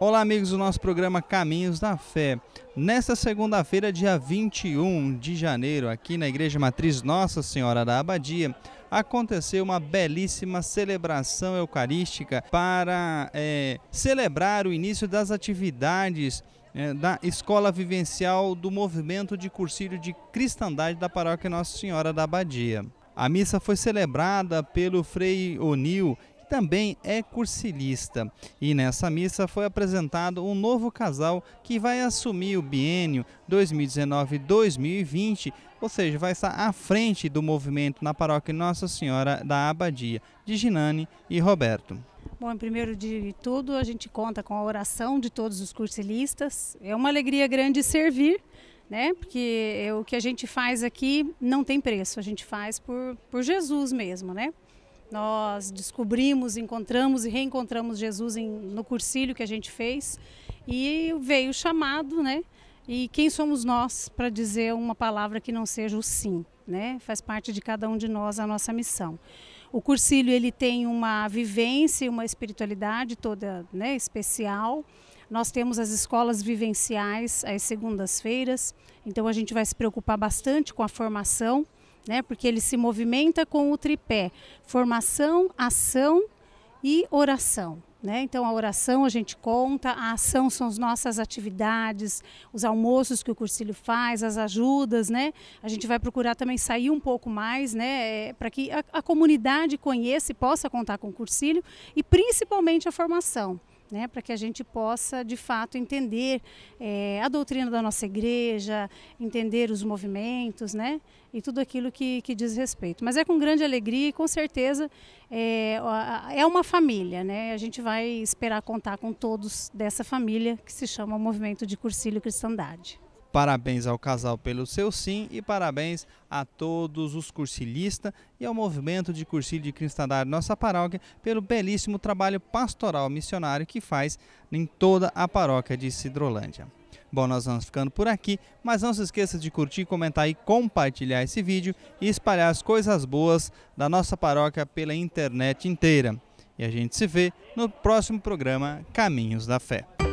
Olá, amigos do nosso programa Caminhos da Fé. Nesta segunda-feira, dia 21 de janeiro, aqui na Igreja Matriz Nossa Senhora da Abadia, aconteceu uma belíssima celebração eucarística para é, celebrar o início das atividades é, da Escola Vivencial do Movimento de Cursilho de Cristandade da Paróquia Nossa Senhora da Abadia. A missa foi celebrada pelo Frei Onil também é cursilista. E nessa missa foi apresentado um novo casal que vai assumir o bienio 2019-2020, ou seja, vai estar à frente do movimento na paróquia Nossa Senhora da Abadia, de Ginani e Roberto. Bom, primeiro de tudo, a gente conta com a oração de todos os cursilistas. É uma alegria grande servir né? Porque o que a gente faz aqui não tem preço, a gente faz por, por Jesus mesmo, né? Nós descobrimos, encontramos e reencontramos Jesus em, no cursilho que a gente fez e veio o chamado, né? E quem somos nós para dizer uma palavra que não seja o sim, né? Faz parte de cada um de nós a nossa missão. O cursilho ele tem uma vivência, uma espiritualidade toda, né, especial. Nós temos as escolas vivenciais às segundas-feiras, então a gente vai se preocupar bastante com a formação né? Porque ele se movimenta com o tripé: formação, ação e oração. Né? Então, a oração a gente conta, a ação são as nossas atividades, os almoços que o cursilho faz, as ajudas. Né? A gente vai procurar também sair um pouco mais né? É, para que a, a comunidade conheça e possa contar com o cursilho e principalmente a formação né, para que a gente possa de fato entender é, a doutrina da nossa igreja, entender os movimentos, né, e tudo aquilo que, que diz respeito. Mas é com grande alegria e com certeza é, é uma família, né, a gente vai esperar contar com todos dessa família que se chama o Movimento de Cursilho Cristandade. Parabéns ao casal pelo seu sim e parabéns a todos os cursilistas e ao movimento de cursilho de cristandade nossa paróquia pelo belíssimo trabalho pastoral missionário que faz em toda a paróquia de Cidrolândia. Bom, nós vamos ficando por aqui, mas não se esqueça de curtir, comentar e compartilhar esse vídeo e espalhar as coisas boas da nossa paróquia pela internet inteira. E a gente se vê no próximo programa Caminhos da Fé.